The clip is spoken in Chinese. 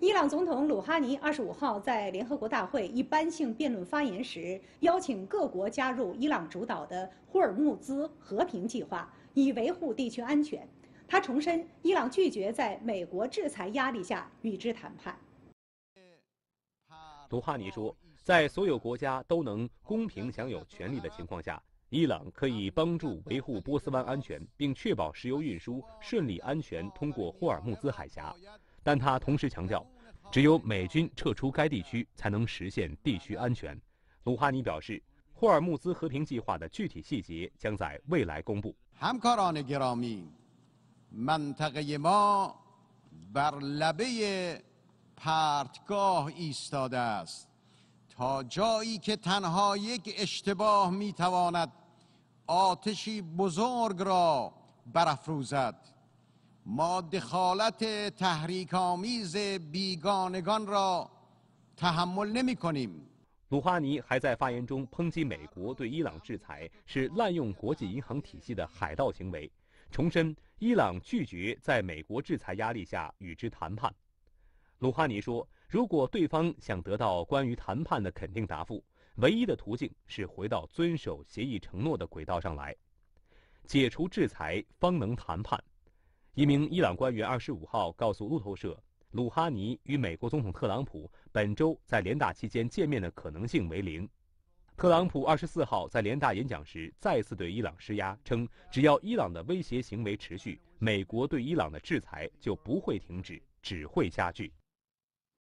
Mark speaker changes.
Speaker 1: 伊朗总统鲁哈尼二十五号在联合国大会一般性辩论发言时，邀请各国加入伊朗主导的霍尔木兹和平计划，以维护地区安全。他重申，伊朗拒绝在美国制裁压力下与之谈判。
Speaker 2: 鲁哈尼说，在所有国家都能公平享有权利的情况下，伊朗可以帮助维护波斯湾安全，并确保石油运输顺利、安全通过霍尔木兹海峡。但他同时强调，只有美军撤出该地区，才能实现地区安全。鲁哈尼表示，霍尔木兹和平计划的具体细节将在未
Speaker 3: 来公布。همکاران گرامی منطقه ما بر لبه پرتگاه ایستاده است تا جایی که تنها یک اشتباه میتواند آتشی بزرگ را برافروزد 鲁
Speaker 2: 哈尼还在发言中抨击美国对伊朗制裁是滥用国际银行体系的海盗行为，重申伊朗拒绝在美国制裁压力下与之谈判。鲁哈尼说：“如果对方想得到关于谈判的肯定答复，唯一的途径是回到遵守协议承诺的轨道上来，解除制裁方能谈判。”一名伊朗官员二十五号告诉路透社，鲁哈尼与美国总统特朗普本周在联大期间见面的可能性为零。特朗普二十四号在联大演讲时再次对伊朗施压，称只要伊朗的威胁行为持续，美国对伊朗的制裁就不会停止，只会加剧。